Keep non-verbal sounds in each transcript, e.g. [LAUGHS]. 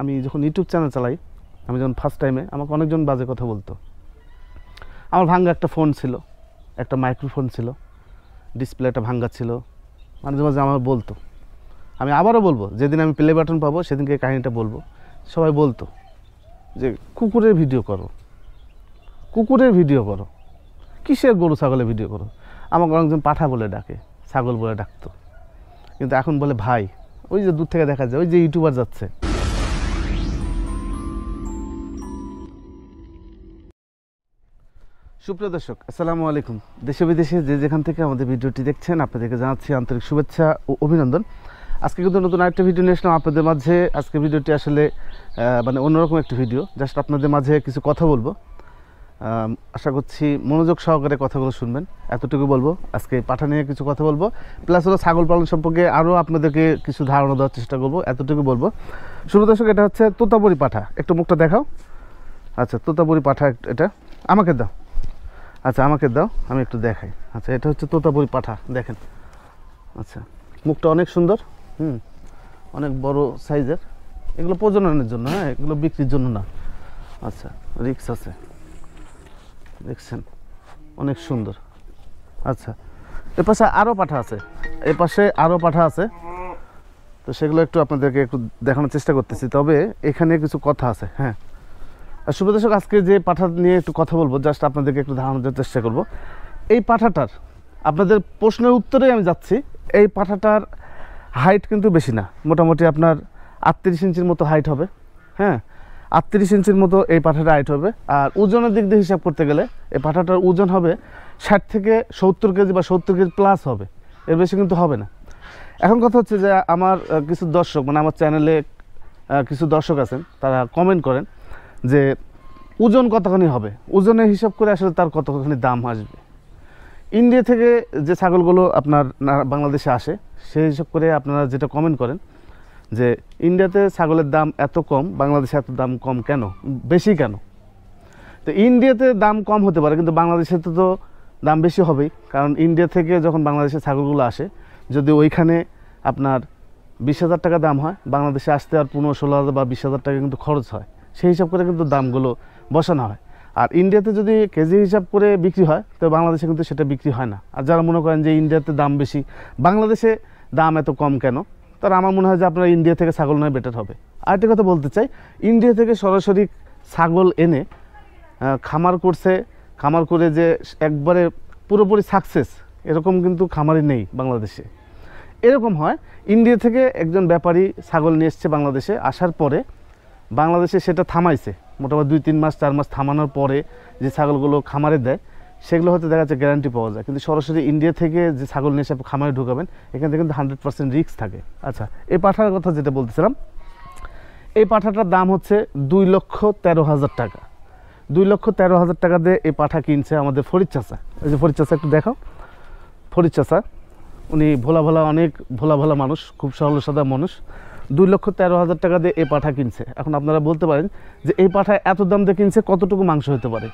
আমি যখন YouTube channel চালাই আমি যখন ফার্স্ট টাইমে আমাকে অনেকজন বাজে কথা বলতো আমার ভাঙ্গা একটা ফোন ছিল একটা মাইক্রোফোন ছিল ডিসপ্লেটা ভাঙ্গা ছিল মাঝে মাঝে আমার বলতো আমি আবারও বলবো যেদিন আমি প্লে বাটন পাবো সেদিনকে কাহিনিটা বলবো সবাই বলতো যে কুকুরের ভিডিও করো কুকুরের ভিডিও করো কিসের গরু ছাগলের ভিডিও করো আমাকে অনেকজন পাঠা বলে ডাকে ছাগল বলে ডাকতো কিন্তু এখন বলে ভাই ওই যে দূর থেকে দেখা যায় ওই যে ইউটিউবার যাচ্ছে সুপ্রিয় দর্শক আসসালামু আলাইকুম দেশে বিদেশে যে যেখান থেকে আমাদের ভিডিওটি দেখছেন আপনাদেরকে জানাচ্ছি আন্তরিক শুভেচ্ছা ও অভিনন্দন আজকে কিন্তু নতুন আরেকটা ভিডিও নিয়ে এসলাম আপনাদের মাঝে আজকে ভিডিওটি আসলে মানে অন্যরকম একটি ভিডিও জাস্ট আপনাদের মাঝে কিছু কথা বলবো আশা করছি মনোযোগ সহকারে কথাগুলো শুনবেন এতটুকু বলবো আজকে পাঠা নিয়ে কিছু কথা বলবো প্লাস হলো ছাগল পালন সম্পর্কে আরও আপনাদেরকে কিছু ধারণা দেওয়ার চেষ্টা করবো এতটুকু বলবো শুরু দর্শক এটা হচ্ছে তোতাপুরি পাঠা একটু মুখটা দেখাও আচ্ছা তোতাপুরি পাঠা এটা আমাকে দাও আচ্ছা আমাকে দাও আমি একটু দেখাই আচ্ছা এটা হচ্ছে তোতাপুরি পাঠা দেখেন আচ্ছা মুখটা অনেক সুন্দর হুম অনেক বড় সাইজের এগুলো প্রজননের জন্য হ্যাঁ এগুলো বিক্রির জন্য না আচ্ছা রিক্স আছে দেখছেন অনেক সুন্দর আচ্ছা এ পাশে আরও পাঠা আছে এ পাশে আরও পাঠা আছে তো সেগুলো একটু আপনাদেরকে একটু দেখানোর চেষ্টা করতেছি তবে এখানে কিছু কথা আছে হ্যাঁ দর্শক আজকে যে পাঠা নিয়ে একটু কথা বলবো জাস্ট আপনাদেরকে একটু ধারণা দেওয়ার চেষ্টা করব এই পাঠাটার আপনাদের প্রশ্নের উত্তরে আমি যাচ্ছি এই পাঠাটার হাইট কিন্তু বেশি না মোটামুটি আপনার আটত্রিশ ইঞ্চির মতো হাইট হবে হ্যাঁ আটত্রিশ ইঞ্চির মতো এই পাঠাটা হাইট হবে আর ওজনের দিক দিয়ে হিসাব করতে গেলে এই পাঠাটার ওজন হবে ষাট থেকে সত্তর কেজি বা সত্তর কেজি প্লাস হবে এর বেশি কিন্তু হবে না এখন কথা হচ্ছে যে আমার কিছু দর্শক মানে আমার চ্যানেলে কিছু দর্শক আছেন তারা কমেন্ট করেন যে ওজন কতখানি হবে ওজনের হিসাব করে আসলে তার কতখানি দাম আসবে ইন্ডিয়া থেকে যে ছাগলগুলো আপনার বাংলাদেশে আসে সেই হিসাব করে আপনারা যেটা কমেন্ট করেন যে ইন্ডিয়াতে ছাগলের দাম এত কম বাংলাদেশে এত দাম কম কেন বেশি কেন তো ইন্ডিয়াতে দাম কম হতে পারে কিন্তু বাংলাদেশে তো দাম বেশি হবেই কারণ ইন্ডিয়া থেকে যখন বাংলাদেশে ছাগলগুলো আসে যদি ওইখানে আপনার বিশ হাজার টাকা দাম হয় বাংলাদেশে আসতে আর পনেরো ষোলো হাজার বা বিশ হাজার টাকা কিন্তু খরচ হয় সেই হিসাব করে কিন্তু দামগুলো বসানো হয় আর ইন্ডিয়াতে যদি কেজি হিসাব করে বিক্রি হয় তো বাংলাদেশে কিন্তু সেটা বিক্রি হয় না আর যারা মনে করেন যে ইন্ডিয়াতে দাম বেশি বাংলাদেশে দাম এত কম কেন তার আমার মনে হয় যে আপনারা ইন্ডিয়া থেকে ছাগল নয় বেটার হবে আরেকটা কথা বলতে চাই ইন্ডিয়া থেকে সরাসরি ছাগল এনে খামার করছে খামার করে যে একবারে পুরোপুরি সাকসেস এরকম কিন্তু খামারই নেই বাংলাদেশে এরকম হয় ইন্ডিয়া থেকে একজন ব্যাপারী ছাগল নিয়ে এসছে বাংলাদেশে আসার পরে বাংলাদেশে সেটা থামাইছে মোটামুটি দুই তিন মাস চার মাস থামানোর পরে যে ছাগলগুলো খামারে দেয় সেগুলো হতে দেখা যাচ্ছে গ্যারান্টি পাওয়া যায় কিন্তু সরাসরি ইন্ডিয়া থেকে যে ছাগল নিয়ে এসে খামারে ঢুকাবেন এখান থেকে কিন্তু হান্ড্রেড পার্সেন্ট রিক্স থাকে আচ্ছা এই পাঠার কথা যেটা বলতেছিলাম এই পাঠাটার দাম হচ্ছে দুই লক্ষ তেরো হাজার টাকা দুই লক্ষ তেরো হাজার টাকা দিয়ে এই পাঠা কিনছে আমাদের ফরিদ চাষা এই যে ফরিদ চাষা একটু দেখাও ফরিদ চাষা উনি ভোলা ভোলা অনেক ভোলা ভোলা মানুষ খুব সরল সাদা মানুষ দুই লক্ষ তেরো হাজার টাকা দিয়ে এই পাঠা কিনছে এখন আপনারা বলতে পারেন যে এই পাঠা এত দাম দিয়ে কিনছে কতটুকু মাংস হতে পারে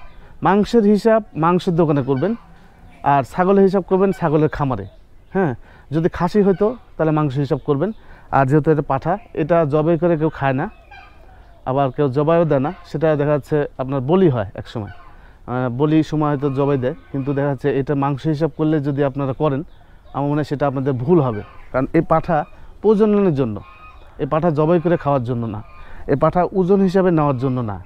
মাংসের হিসাব মাংসের দোকানে করবেন আর ছাগলের হিসাব করবেন ছাগলের খামারে হ্যাঁ যদি খাসি হতো তাহলে মাংস হিসাব করবেন আর যেহেতু এটা পাঠা এটা জবাই করে কেউ খায় না আবার কেউ জবাইও দেয় না সেটা দেখা যাচ্ছে আপনার বলি হয় এক সময় বলি সময় হয়তো জবাই দেয় কিন্তু দেখা যাচ্ছে এটা মাংস হিসাব করলে যদি আপনারা করেন আমার মনে হয় সেটা আপনাদের ভুল হবে কারণ এই পাঠা প্রজননের জন্য এই পাঠা জবাই করে খাওয়ার জন্য না এই পাঠা ওজন হিসাবে নেওয়ার জন্য না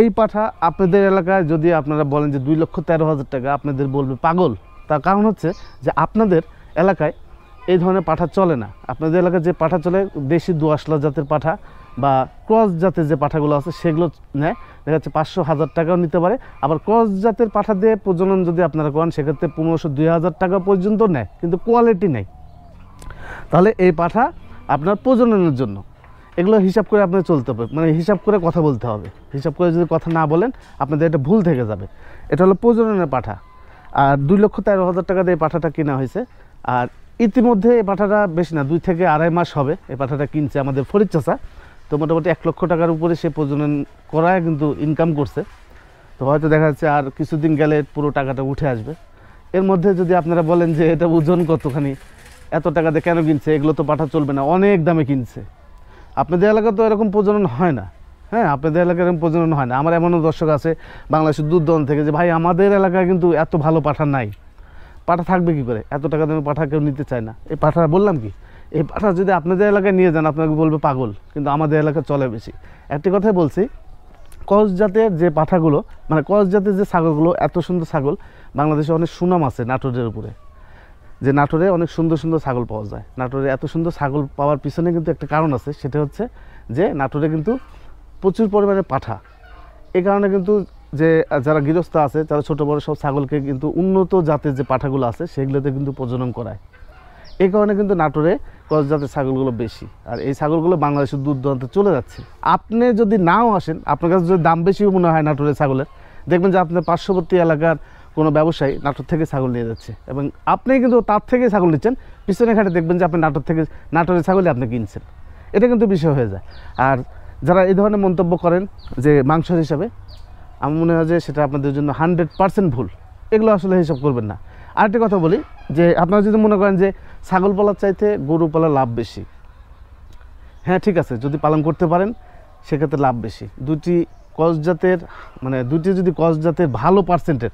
এই পাঠা আপনাদের এলাকায় যদি আপনারা বলেন যে দুই লক্ষ তেরো হাজার টাকা আপনাদের বলবে পাগল তার কারণ হচ্ছে যে আপনাদের এলাকায় এই ধরনের পাঠা চলে না আপনাদের এলাকায় যে পাঠা চলে দেশি দোয়াশলা জাতের পাঠা বা ক্রস জাতের যে পাঠাগুলো আছে সেগুলো নেয় দেখা যাচ্ছে পাঁচশো হাজার টাকাও নিতে পারে আবার ক্রস জাতের পাঠা দিয়ে প্রজনন যদি আপনারা করেন সেক্ষেত্রে পনেরোশো দুই হাজার টাকা পর্যন্ত নেয় কিন্তু কোয়ালিটি নেই তাহলে এই পাঠা আপনার প্রজননের জন্য এগুলো হিসাব করে আপনার চলতে হবে মানে হিসাব করে কথা বলতে হবে হিসাব করে যদি কথা না বলেন আপনাদের এটা ভুল থেকে যাবে এটা হলো প্রজননের পাঠা আর দুই লক্ষ তেরো হাজার টাকা দিয়ে পাঠাটা কেনা হয়েছে আর ইতিমধ্যে এই পাঠাটা বেশি না দুই থেকে আড়াই মাস হবে এই পাঠাটা কিনছে আমাদের ফরিদ চাষা তো মোটামুটি এক লক্ষ টাকার উপরে সে প্রজনন করায় কিন্তু ইনকাম করছে তো হয়তো দেখা যাচ্ছে আর কিছুদিন গেলে পুরো টাকাটা উঠে আসবে এর মধ্যে যদি আপনারা বলেন যে এটা ওজন কতখানি এত টাকা দিয়ে কেন কিনছে এগুলো তো পাঠা চলবে না অনেক দামে কিনছে আপনাদের এলাকা তো এরকম প্রজনন হয় না হ্যাঁ আপনাদের এলাকায় এরকম প্রজনন হয় না আমার এমনও দর্শক আছে বাংলাদেশের দূর থেকে যে ভাই আমাদের এলাকায় কিন্তু এত ভালো পাঠা নাই পাঠা থাকবে কি করে এত টাকা দামে পাঠা কেউ নিতে চায় না এই পাঠা বললাম কি এই পাঠা যদি আপনাদের এলাকায় নিয়ে যান আপনাকে বলবে পাগল কিন্তু আমাদের এলাকায় চলে বেশি একটি কথাই বলছি কস জাতের যে পাঠাগুলো মানে কস জাতের যে ছাগলগুলো এত সুন্দর ছাগল বাংলাদেশে অনেক সুনাম আছে নাটোরের উপরে যে নাটোরে অনেক সুন্দর সুন্দর ছাগল পাওয়া যায় নাটোরে এত সুন্দর ছাগল পাওয়ার পিছনে কিন্তু একটা কারণ আছে সেটা হচ্ছে যে নাটোরে কিন্তু প্রচুর পরিমাণে পাঠা এ কারণে কিন্তু যে যারা গৃহস্থ আছে তারা ছোটো বড়ো সব ছাগলকে কিন্তু উন্নত জাতের যে পাঠাগুলো আছে সেগুলোতে কিন্তু প্রজনন করায় এই কারণে কিন্তু নাটোরে ক্রস জাতের ছাগলগুলো বেশি আর এই ছাগলগুলো বাংলাদেশের দূর দূরান্তে চলে যাচ্ছে আপনি যদি নাও আসেন আপনার কাছে যদি দাম বেশিও মনে হয় নাটোরের ছাগলের দেখবেন যে আপনার পার্শ্ববর্তী এলাকার কোনো ব্যবসায়ী নাটোর থেকে ছাগল নিয়ে যাচ্ছে এবং আপনি কিন্তু তার থেকে ছাগল নিচ্ছেন পিছনে ঘাটে দেখবেন যে আপনি নাটোর থেকে নাটোরের ছাগলই আপনি কিনছেন এটা কিন্তু বিষয় হয়ে যায় আর যারা এই ধরনের মন্তব্য করেন যে মাংস হিসাবে আমার মনে হয় যে সেটা আপনাদের জন্য হানড্রেড পার্সেন্ট ভুল এগুলো আসলে হিসাব করবেন না আরেকটি কথা বলি যে আপনারা যদি মনে করেন যে ছাগল পালার চাইতে গরু পালা লাভ বেশি হ্যাঁ ঠিক আছে যদি পালন করতে পারেন সেক্ষেত্রে লাভ বেশি দুটি কস জাতের মানে দুটি যদি কস জাতের ভালো পার্সেন্টের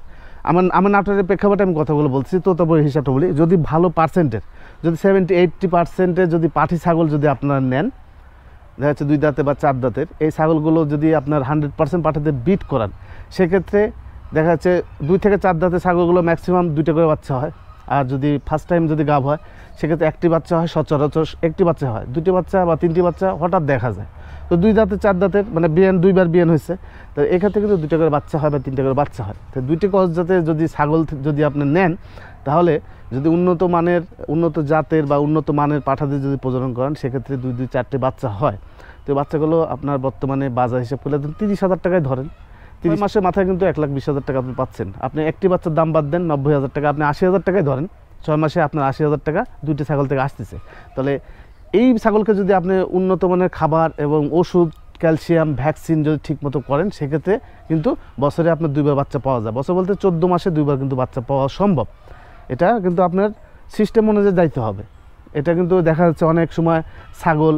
আমার আমার নাটকের প্রেক্ষাপটে আমি কথাগুলো বলছি তো তবে হিসাবটা বলি যদি ভালো পার্সেন্টের যদি সেভেন্টি এইটটি পার্সেন্টের যদি পাঠি ছাগল যদি আপনারা নেন দেখা যাচ্ছে দুই দাঁতে বা চার দাঁতের এই ছাগলগুলো যদি আপনার হান্ড্রেড পার্সেন্ট পাঠাতে বিট করান সেক্ষেত্রে দেখা যাচ্ছে দুই থেকে চার দাঁতের ছাগলগুলো ম্যাক্সিমাম দুইটা করে বাচ্চা হয় আর যদি ফার্স্ট টাইম যদি গাভ হয় সেক্ষেত্রে একটি বাচ্চা হয় সচরাচর একটি বাচ্চা হয় দুটি বাচ্চা বা তিনটি বাচ্চা হঠাৎ দেখা যায় তো দুই দাঁতে চার দাঁতের মানে বিয়ান দুইবার বিয়ান হয়েছে তো এখান থেকে কিন্তু দুইটা করে বাচ্চা হয় বা তিনটা করে বাচ্চা হয় তো দুইটা কস যাতে যদি ছাগল যদি আপনি নেন তাহলে যদি উন্নত মানের উন্নত জাতের বা উন্নত মানের পাঠাতে যদি প্রজনন করেন সেক্ষেত্রে দুই দুই চারটে বাচ্চা হয় তো বাচ্চাগুলো আপনার বর্তমানে বাজার হিসাব করলে তিরিশ হাজার টাকায় ধরেন তিরিশ আচ্ছা। মাসের মাথায় কিন্তু এক লাখ বিশ হাজার টাকা আপনি পাচ্ছেন আপনি একটি বাচ্চার দাম বাদ দেন নব্বই হাজার টাকা আপনি আশি হাজার টাকায় ধরেন ছয় মাসে আপনার আশি হাজার টাকা দুইটি ছাগল থেকে আসতেছে তাহলে এই ছাগলকে যদি আপনি উন্নত মানের খাবার এবং ওষুধ ক্যালসিয়াম ভ্যাকসিন যদি ঠিকমতো করেন সেক্ষেত্রে কিন্তু বছরে আপনার দুইবার বাচ্চা পাওয়া যায় বছর বলতে চোদ্দো মাসে দুইবার কিন্তু বাচ্চা পাওয়া সম্ভব এটা কিন্তু আপনার সিস্টেম অনুযায়ী যাইতে হবে এটা কিন্তু দেখা যাচ্ছে অনেক সময় ছাগল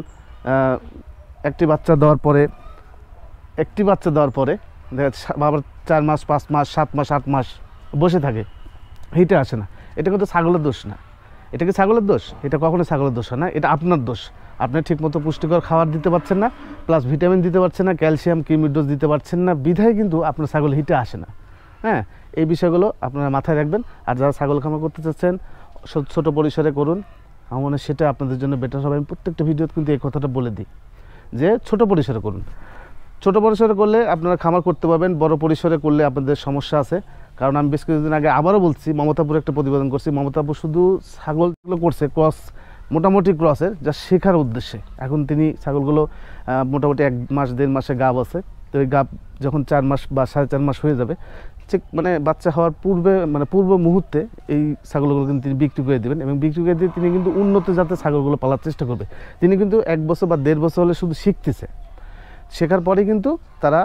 একটি বাচ্চা দেওয়ার পরে একটি বাচ্চা দেওয়ার পরে দেখা যাচ্ছে বাবার চার মাস পাঁচ মাস সাত মাস আট মাস বসে থাকে হিটে আসে না এটা কিন্তু ছাগলের দোষ না এটা কি ছাগলের দোষ এটা কখনো ছাগলের দোষ না এটা আপনার দোষ আপনি ঠিকমতো পুষ্টিকর খাবার দিতে পারছেন না প্লাস ভিটামিন দিতে পারছেন না ক্যালসিয়াম কিমির ডোজ দিতে পারছেন না বিধায় কিন্তু আপনার ছাগল হিটে আসে না হ্যাঁ এই বিষয়গুলো আপনারা মাথায় রাখবেন আর যারা ছাগল খামার করতে চাচ্ছেন ছোট পরিসরে করুন আমার মনে সেটা আপনাদের জন্য বেটার হবে আমি প্রত্যেকটা ভিডিওতে কিন্তু এই কথাটা বলে দিই যে ছোট পরিসরে করুন ছোট পরিসরে করলে আপনারা খামার করতে পারবেন বড় পরিসরে করলে আপনাদের সমস্যা আছে কারণ আমি বেশ কিছুদিন আগে আবারও বলছি মমতাপুর একটা প্রতিবেদন করছি মমতাপুর শুধু ছাগলগুলো করছে ক্রস মোটামুটি ক্রসের যা শেখার উদ্দেশ্যে এখন তিনি ছাগলগুলো মোটামুটি এক মাস দেড় মাসে গাব আছে তো এই গাব যখন চার মাস বা সাড়ে চার মাস হয়ে যাবে ঠিক মানে বাচ্চা হওয়ার পূর্বে মানে পূর্ব মুহূর্তে এই ছাগলগুলো কিন্তু তিনি বিক্রি করে দেবেন এবং বিক্রি করে দিয়ে তিনি কিন্তু উন্নত জাতের ছাগলগুলো পালার চেষ্টা করবে তিনি কিন্তু এক বছর বা দেড় বছর হলে শুধু শিখতেছে শেখার পরে কিন্তু তারা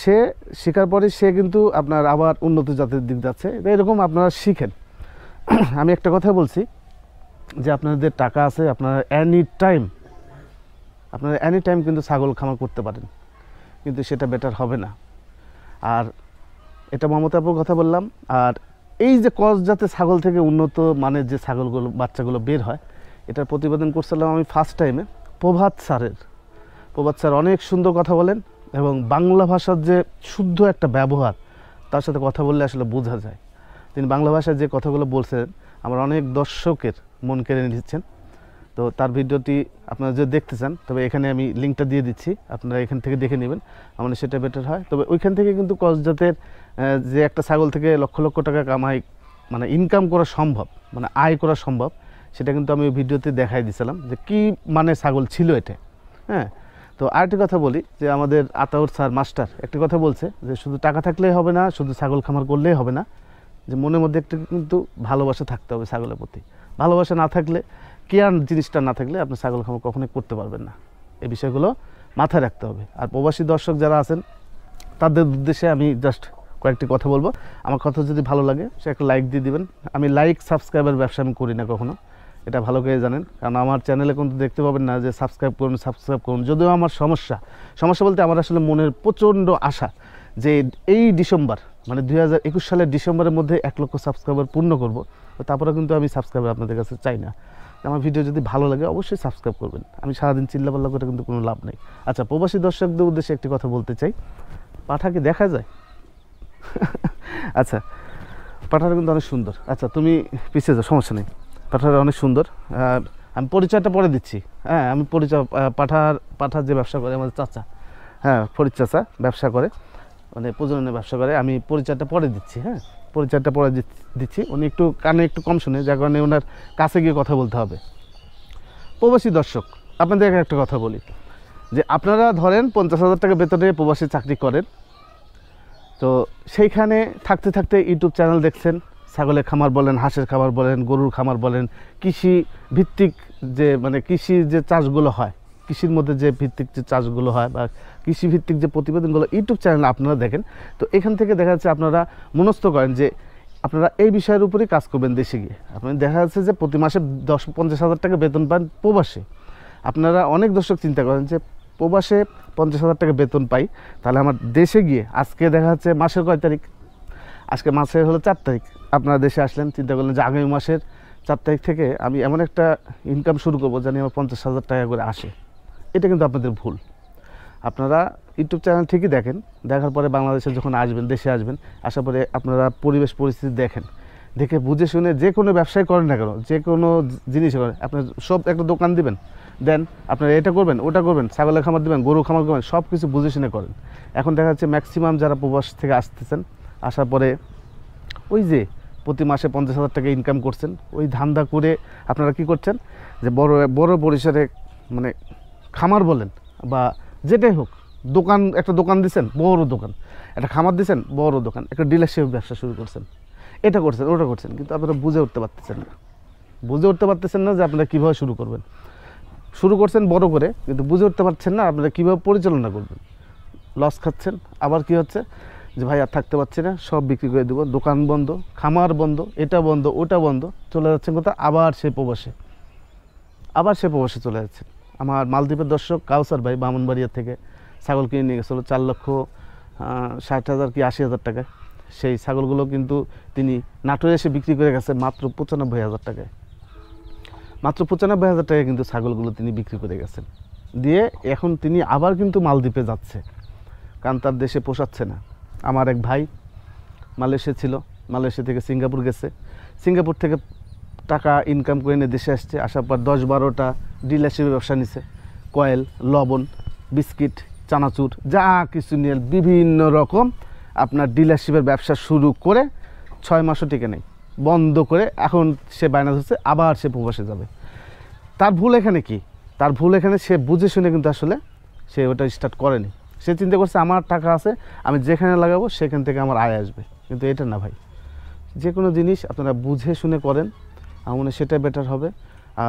সে শেখার পরে সে কিন্তু আপনার আবার উন্নত জাতের দিক যাচ্ছে এরকম আপনারা শিখেন [CLEARS THROAT] আমি একটা কথা বলছি যে আপনাদের টাকা আছে আপনারা অ্যানি টাইম আপনারা অ্যানি টাইম কিন্তু ছাগল খামার করতে পারেন কিন্তু সেটা বেটার হবে না আর এটা মমতাপুর কথা বললাম আর এই যে কস জাতের ছাগল থেকে উন্নত মানের যে ছাগলগুলো বাচ্চাগুলো বের হয় এটার প্রতিবেদন করছিলাম আমি ফার্স্ট টাইমে প্রভাত স্যারের প্রভাত স্যার অনেক সুন্দর কথা বলেন এবং বাংলা ভাষার যে শুদ্ধ একটা ব্যবহার তার সাথে কথা বললে আসলে বোঝা যায় তিনি বাংলা ভাষায় যে কথাগুলো বলছেন আমার অনেক দর্শকের মন কেড়ে নিচ্ছেন তো তার ভিডিওটি আপনারা যদি দেখতে চান তবে এখানে আমি লিঙ্কটা দিয়ে দিচ্ছি আপনারা এখান থেকে দেখে নেবেন আমাদের সেটা বেটার হয় তবে ওইখান থেকে কিন্তু কসজাতের যে একটা ছাগল থেকে লক্ষ লক্ষ টাকা কামাই মানে ইনকাম করা সম্ভব মানে আয় করা সম্ভব সেটা কিন্তু আমি ভিডিওতে দেখাই দিছিলাম যে কি মানে ছাগল ছিল এটা হ্যাঁ তো আরেকটি কথা বলি যে আমাদের আতাউর স্যার মাস্টার একটি কথা বলছে যে শুধু টাকা থাকলেই হবে না শুধু ছাগল খামার করলেই হবে না যে মনের মধ্যে একটি কিন্তু ভালোবাসা থাকতে হবে ছাগলের প্রতি ভালোবাসা না থাকলে কেয়ার জিনিসটা না থাকলে আপনি ছাগল খামার কখনোই করতে পারবেন না এই বিষয়গুলো মাথায় রাখতে হবে আর প্রবাসী দর্শক যারা আছেন তাদের উদ্দেশ্যে আমি জাস্ট কয়েকটি কথা বলবো আমার কথা যদি ভালো লাগে সে একটা লাইক দিয়ে দিবেন আমি লাইক সাবস্ক্রাইবার ব্যবসা আমি করি না কখনো এটা ভালো করে জানেন কারণ আমার চ্যানেলে কিন্তু দেখতে পাবেন না যে সাবস্ক্রাইব করুন সাবস্ক্রাইব করুন যদিও আমার সমস্যা সমস্যা বলতে আমার আসলে মনের প্রচণ্ড আশা যে এই ডিসেম্বর মানে দুই সালের ডিসেম্বরের মধ্যে এক লক্ষ সাবস্ক্রাইবার পূর্ণ করব তারপরে কিন্তু আমি সাবস্ক্রাইবার আপনাদের কাছে চাই না আমার ভিডিও যদি ভালো লাগে অবশ্যই সাবস্ক্রাইব করবেন আমি সারাদিন চিল্লাপাল্লা করে কিন্তু কোনো লাভ নেই আচ্ছা প্রবাসী দর্শকদের উদ্দেশ্যে একটি কথা বলতে চাই পাঠাকে দেখা যায় [LAUGHS] আচ্ছা পাঠাটা কিন্তু অনেক সুন্দর আচ্ছা তুমি পিছিয়ে যাও সমস্যা নেই পাঠাটা অনেক সুন্দর আমি পরিচয়টা পরে দিচ্ছি হ্যাঁ আমি পরিচয় পাঠার পাঠার যে ব্যবসা করে আমাদের চাচা হ্যাঁ ফরিদ ব্যবসা করে মানে প্রজননের ব্যবসা করে আমি পরিচয়টা পরে দিচ্ছি হ্যাঁ পরিচয়টা পরে দিচ্ছি উনি একটু কানে একটু কম শুনে যার কারণে ওনার কাছে গিয়ে কথা বলতে হবে প্রবাসী দর্শক আপনাদের একটা কথা বলি যে আপনারা ধরেন পঞ্চাশ হাজার টাকা বেতনে প্রবাসী চাকরি করেন তো সেইখানে থাকতে থাকতে ইউটিউব চ্যানেল দেখছেন ছাগলের খামার বলেন হাঁসের খামার বলেন গরুর খামার বলেন কৃষি ভিত্তিক যে মানে কৃষির যে চাষগুলো হয় কৃষির মধ্যে যে ভিত্তিক যে চাষগুলো হয় বা কৃষিভিত্তিক যে প্রতিবেদনগুলো ইউটিউব চ্যানেলে আপনারা দেখেন তো এখান থেকে দেখা যাচ্ছে আপনারা মনস্থ করেন যে আপনারা এই বিষয়ের উপরেই কাজ করবেন দেশে গিয়ে আপনি দেখা যাচ্ছে যে প্রতি মাসে দশ পঞ্চাশ হাজার টাকা বেতন পান প্রবাসে আপনারা অনেক দর্শক চিন্তা করেন যে প্রবাসে পঞ্চাশ হাজার টাকা বেতন পাই তাহলে আমার দেশে গিয়ে আজকে দেখা যাচ্ছে মাসের কয় তারিখ আজকে মাসের হলো চার তারিখ আপনারা দেশে আসলেন চিন্তা করলেন যে আগামী মাসের চার তারিখ থেকে আমি এমন একটা ইনকাম শুরু করবো জানি আমার পঞ্চাশ হাজার টাকা করে আসে এটা কিন্তু আপনাদের ভুল আপনারা ইউটিউব চ্যানেল ঠিকই দেখেন দেখার পরে বাংলাদেশে যখন আসবেন দেশে আসবেন আসার পরে আপনারা পরিবেশ পরিস্থিতি দেখেন দেখে বুঝে শুনে যে কোনো ব্যবসায় করেন না কেন যে কোনো জিনিস করেন আপনার সব একটা দোকান দিবেন দেন আপনারা এটা করবেন ওটা করবেন ছাগলের খামার দেবেন গরু খামার করবেন সব কিছু বুঝে শুনে করেন এখন দেখা যাচ্ছে ম্যাক্সিমাম যারা প্রবাস থেকে আসতেছেন আসার পরে ওই যে প্রতি মাসে পঞ্চাশ হাজার টাকা ইনকাম করছেন ওই ধান্দা করে আপনারা কি করছেন যে বড় বড় পরিসরে মানে খামার বলেন বা যেটাই হোক দোকান একটা দোকান দিচ্ছেন বড় দোকান একটা খামার দিছেন বড় দোকান একটা ডিলারশিপ ব্যবসা শুরু করছেন এটা করছেন ওটা করছেন কিন্তু আপনারা বুঝে উঠতে পারতেছেন না বুঝে উঠতে পারতেছেন না যে আপনারা কীভাবে শুরু করবেন শুরু করছেন বড় করে কিন্তু বুঝে উঠতে পারছেন না আপনারা কীভাবে পরিচালনা করবেন লস খাচ্ছেন আবার কি হচ্ছে যে ভাই আর থাকতে পারছি না সব বিক্রি করে দেবো দোকান বন্ধ খামার বন্ধ এটা বন্ধ ওটা বন্ধ চলে যাচ্ছেন কথা আবার সে প্রবাসে আবার সে প্রবাসে চলে যাচ্ছেন আমার মালদ্বীপের দর্শক কাউসার ভাই বামনবাড়িয়া থেকে ছাগল কিনে নিয়ে গেছিলো চার লক্ষ ষাট হাজার কি আশি হাজার টাকায় সেই ছাগলগুলো কিন্তু তিনি নাটোরে এসে বিক্রি করে গেছে মাত্র পঁচানব্বই হাজার টাকায় মাত্র পঁচানব্বই হাজার টাকায় কিন্তু ছাগলগুলো তিনি বিক্রি করে গেছেন দিয়ে এখন তিনি আবার কিন্তু মালদ্বীপে যাচ্ছে কারণ তার দেশে পোষাচ্ছে না আমার এক ভাই মালয়েশিয়া ছিল মালয়েশিয়া থেকে সিঙ্গাপুর গেছে সিঙ্গাপুর থেকে টাকা ইনকাম করে এনে দেশে আসছে আসার পর দশ বারোটা ডিলারশিপের ব্যবসা নিছে কয়েল লবণ বিস্কিট চানাচুর যা কিছু নিয়ে বিভিন্ন রকম আপনার ডিলারশিপের ব্যবসা শুরু করে ছয় মাসও টিকে নেই বন্ধ করে এখন সে বাইনাস হচ্ছে আবার সে প্রবাসে যাবে তার ভুল এখানে কি তার ভুল এখানে সে বুঝে শুনে কিন্তু আসলে সে ওটা স্টার্ট করেনি সে চিন্তা করছে আমার টাকা আছে আমি যেখানে লাগাবো সেখান থেকে আমার আয় আসবে কিন্তু এটা না ভাই যে কোনো জিনিস আপনারা বুঝে শুনে করেন আমার মনে সেটা বেটার হবে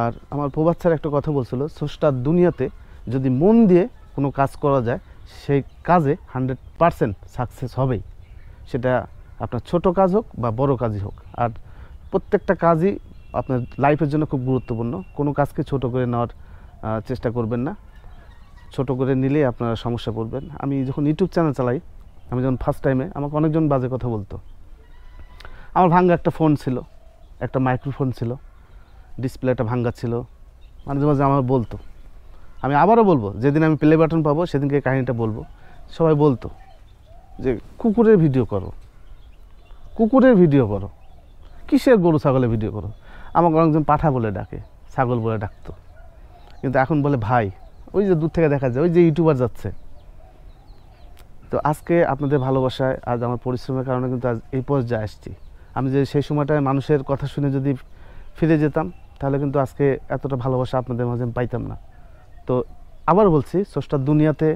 আর আমার প্রভাত স্যার একটা কথা বলছিল স্রষ্টার দুনিয়াতে যদি মন দিয়ে কোনো কাজ করা যায় সেই কাজে হান্ড্রেড পারসেন্ট সাকসেস হবেই সেটা আপনার ছোট কাজ হোক বা বড় কাজই হোক আর প্রত্যেকটা কাজই আপনার লাইফের জন্য খুব গুরুত্বপূর্ণ কোনো কাজকে ছোট করে নেওয়ার চেষ্টা করবেন না ছোট করে নিলে আপনারা সমস্যা পড়বেন আমি যখন ইউটিউব চ্যানেল চালাই আমি যখন ফার্স্ট টাইমে আমাকে অনেকজন বাজে কথা বলতো আমার ভাঙ্গা একটা ফোন ছিল একটা মাইক্রোফোন ছিল ডিসপ্লেটা ভাঙ্গা ছিল মাঝে মাঝে আমার বলতো আমি আবারও বলবো যেদিন আমি প্লে বাটন পাবো সেদিনকে কাহিনিটা বলবো সবাই বলতো যে কুকুরের ভিডিও করো কুকুরের ভিডিও করো কিসের গরু ছাগলের ভিডিও করো আমাকে অনেকজন পাঠা বলে ডাকে ছাগল বলে ডাকতো কিন্তু এখন বলে ভাই ওই যে দূর থেকে দেখা যায় ওই যে ইউটিউবার যাচ্ছে তো আজকে আপনাদের ভালোবাসায় আজ আমার পরিশ্রমের কারণে কিন্তু আজ এই পর্যায়ে আসছি আমি যে সেই সময়টায় মানুষের কথা শুনে যদি ফিরে যেতাম তাহলে কিন্তু আজকে এতটা ভালোবাসা আপনাদের মাঝে পাইতাম না তো আবার বলছি স্রষ্টার দুনিয়াতে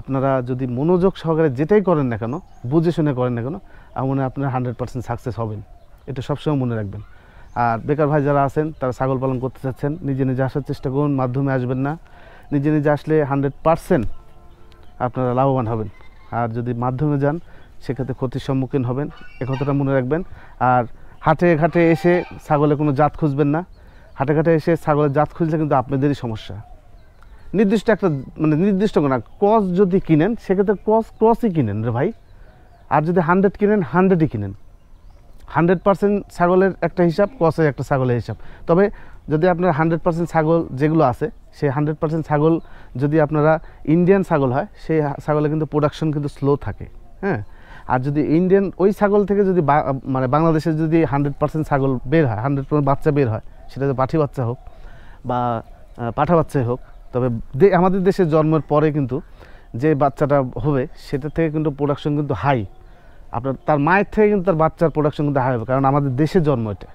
আপনারা যদি মনোযোগ সহকারে যেটাই করেন না কেন বুঝে শুনে করেন না কেন আমার মনে হয় আপনারা হান্ড্রেড পার্সেন্ট সাকসেস হবেন এটা সবসময় মনে রাখবেন আর বেকার ভাই যারা আছেন তারা ছাগল পালন করতে চাচ্ছেন নিজে নিজে আসার চেষ্টা করুন মাধ্যমে আসবেন না নিজে নিজে আসলে হান্ড্রেড পারসেন্ট আপনারা লাভবান হবেন আর যদি মাধ্যমে যান সেক্ষেত্রে ক্ষতির সম্মুখীন হবেন এ কথাটা মনে রাখবেন আর হাটে ঘাটে এসে ছাগলের কোনো জাত খুঁজবেন না হাটে ঘাটে এসে ছাগলের জাত খুঁজলে কিন্তু আপনাদেরই সমস্যা নির্দিষ্ট একটা মানে নির্দিষ্ট না ক্রস যদি কিনেন সেক্ষেত্রে ক্রস ক্রসই কিনেন রে ভাই আর যদি হান্ড্রেড কিনেন হান্ড্রেডই কিনেন হান্ড্রেড পার্সেন্ট ছাগলের একটা হিসাব ক্রসের একটা ছাগলের হিসাব তবে যদি আপনার হান্ড্রেড পার্সেন্ট ছাগল যেগুলো আছে সেই হান্ড্রেড পার্সেন্ট ছাগল যদি আপনারা ইন্ডিয়ান ছাগল হয় সেই ছাগলে কিন্তু প্রোডাকশন কিন্তু স্লো থাকে হ্যাঁ আর যদি ইন্ডিয়ান ওই ছাগল থেকে যদি মানে বাংলাদেশে যদি হান্ড্রেড পার্সেন্ট ছাগল বের হয় হান্ড্রেড পার্সেন্ট বাচ্চা বের হয় সেটা পাঠি বাচ্চা হোক বা পাঠা বাচ্চাই হোক তবে আমাদের দেশে জন্মের পরে কিন্তু যে বাচ্চাটা হবে সেটা থেকে কিন্তু প্রোডাকশন কিন্তু হাই আপনার তার মায়ের থেকে কিন্তু তার বাচ্চার প্রোডাকশন কিন্তু হাই হবে কারণ আমাদের দেশে জন্ম এটা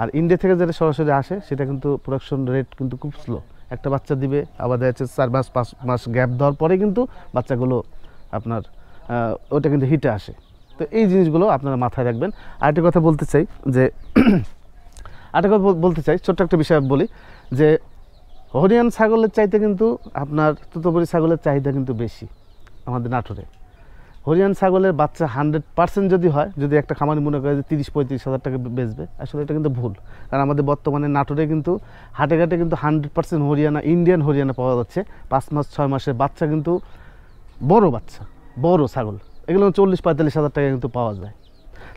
আর ইন্ডিয়া থেকে যেটা সরাসরি আসে সেটা কিন্তু প্রোডাকশন রেট কিন্তু খুব স্লো একটা বাচ্চা দিবে আবার দেখা যাচ্ছে চার মাস পাঁচ মাস গ্যাপ দেওয়ার পরে কিন্তু বাচ্চাগুলো আপনার ওটা কিন্তু হিটে আসে তো এই জিনিসগুলো আপনারা মাথায় রাখবেন আর একটা কথা বলতে চাই যে [CLEARS THROAT] একটা কথা বলতে চাই ছোট্ট একটা বিষয় বলি যে হরিয়ান ছাগলের চাইতে কিন্তু আপনার তুতপুরি ছাগলের চাহিদা কিন্তু বেশি আমাদের নাটোরে হরিয়ান ছাগলের বাচ্চা হান্ড্রেড পার্সেন্ট যদি হয় যদি একটা খামারি মনে করে যে তিরিশ পঁয়ত্রিশ হাজার টাকা বেচবে আসলে এটা কিন্তু ভুল কারণ আমাদের বর্তমানে নাটোরে কিন্তু হাটে ঘাটে কিন্তু hundred percent Haryana Indian Haryana পাওয়া যাচ্ছে পাঁচ মাস ছয় মাসের বাচ্চা কিন্তু বড় বাচ্চা বড় ছাগল এগুলো চল্লিশ পঁয়তাল্লিশ হাজার টাকা কিন্তু পাওয়া যায়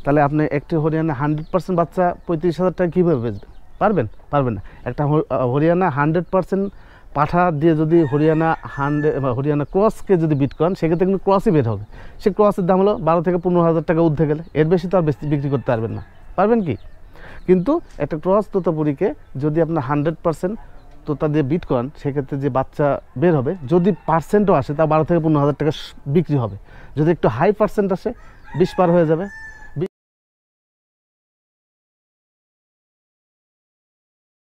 তাহলে আপনি একটি হরিয়ানা হান্ড্রেড পার্সেন্ট বাচ্চা পঁয়ত্রিশ হাজার টাকা কীভাবে বেচবেন পারবেন পারবেন না একটা হরিয়ানা হান্ড্রেড পার্সেন্ট পাঠা দিয়ে যদি হরিয়ানা হান্ড্রেড হরিয়ানা ক্রসকে যদি বিট করেন সেক্ষেত্রে কিন্তু ক্রসই বের হবে সে ক্রসের দাম হলো বারো থেকে পনেরো হাজার টাকা উর্ধে গেলে এর বেশি তো আর বেশি বিক্রি করতে পারবেন না পারবেন কি কিন্তু একটা ক্রস তোতাপুরিকে যদি আপনার হান্ড্রেড পার্সেন্ট তোতা দিয়ে বিট করেন সেক্ষেত্রে যে বাচ্চা বের হবে যদি পার্সেন্টও আসে তা বারো থেকে পনেরো হাজার টাকা বিক্রি হবে যদি একটু হাই পার্সেন্ট আসে বিশ পার হয়ে যাবে